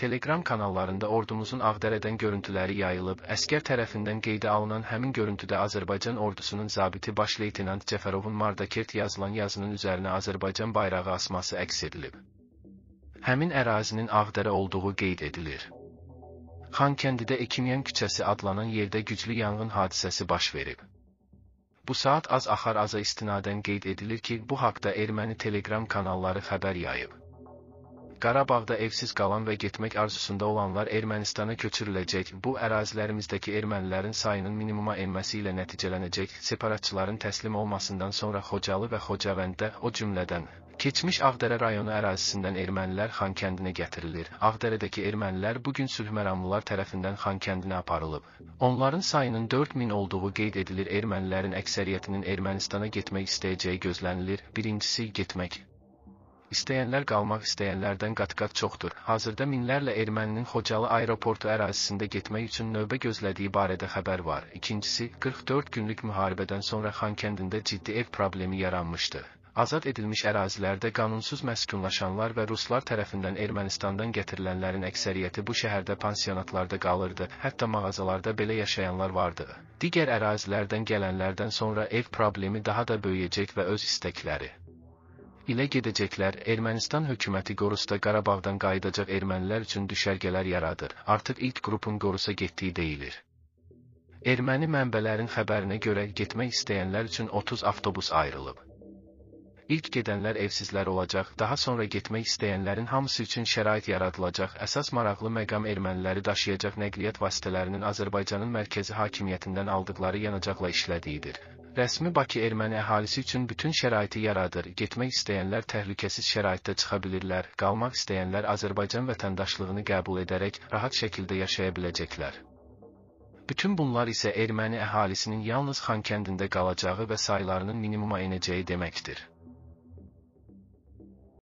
Telegram kanallarında ordumuzun Ağdərədən görüntüləri yayılıb, əskər tərəfindən qeydə alınan həmin görüntüdə Azərbaycan ordusunun zabiti baş leytenant Cəfərovun Mardakert yazılan yazının üzərinə Azərbaycan bayrağı asması əks edilib. Həmin ərazinin Ağdərə olduğu qeyd edilir. Xankəndidə Ekimyan küçəsi adlanan yerdə güclü yanğın hadisəsi baş verib. Bu saat az axar aza istinadən qeyd edilir ki, bu haqda erməni telegram kanalları xəbər yayıb. Qarabağda evsiz qalan və getmək arzusunda olanlar Ermənistana köçürüləcək, bu ərazilərimizdəki ermənilərin sayının minimuma enməsi ilə nəticələnəcək, separatçıların təslim olmasından sonra Xocalı və Xocavənddə, o cümlədən, keçmiş Ağdərə rayonu ərazisindən ermənilər Xankəndinə gətirilir. Ağdərədəki ermənilər bugün sülhməramlılar tərəfindən Xankəndinə aparılıb. Onların sayının 4000 olduğu qeyd edilir, ermənilərin əksəriyyətinin Ermənistana getmək istəyəcəyi gözlənilir, birincisi getmək. İstəyənlər qalmaq istəyənlərdən qat-qat çoxdur. Hazırda minlərlə erməninin Xocalı aeroportu ərazisində getmək üçün növbə gözlədiyi barədə xəbər var. İkincisi, 44 günlük müharibədən sonra Xankəndində ciddi ev problemi yaranmışdı. Azad edilmiş ərazilərdə qanunsuz məskunlaşanlar və ruslar tərəfindən Ermənistandan gətirilənlərin əksəriyyəti bu şəhərdə pansionatlarda qalırdı, hətta mağazalarda belə yaşayanlar vardı. Digər ərazilərdən gələnlərdən sonra ev problemi daha da böyüyəcək və öz istəkləri ilə gedəcəklər, Ermənistan hökuməti Qorusda Qarabağdan qayıdacaq ermənilər üçün düşərgələr yaradır. Artıq ilk qrupun Qorusa getdiyi deyilir. Erməni mənbələrin xəbərinə görə getmək istəyənlər üçün 30 avtobus ayrılıb. İlk gedənlər evsizlər olacaq, daha sonra getmək istəyənlərin hamısı üçün şərait yaradılacaq. Əsas maraqlı məqam erməniləri daşıyacaq nəqliyyat vasitələrinin Azərbaycanın mərkəzi hakimiyyətindən aldıqları yanacaqla işlədiyidir. Rəsmi Bakı erməni əhalisi üçün bütün şəraiti yaradır. Getmək istəyənlər təhlükəsiz şəraitdə çıxa bilirlər, qalmaq istəyənlər Azərbaycan vətəndaşlığını qəbul edərək rahat şəkildə yaşaya biləcəklər. Bütün bunlar isə erməni əhalisinin yalnız Xankəndində qalacağı və saylarının minimuma enəcəyi deməkdir.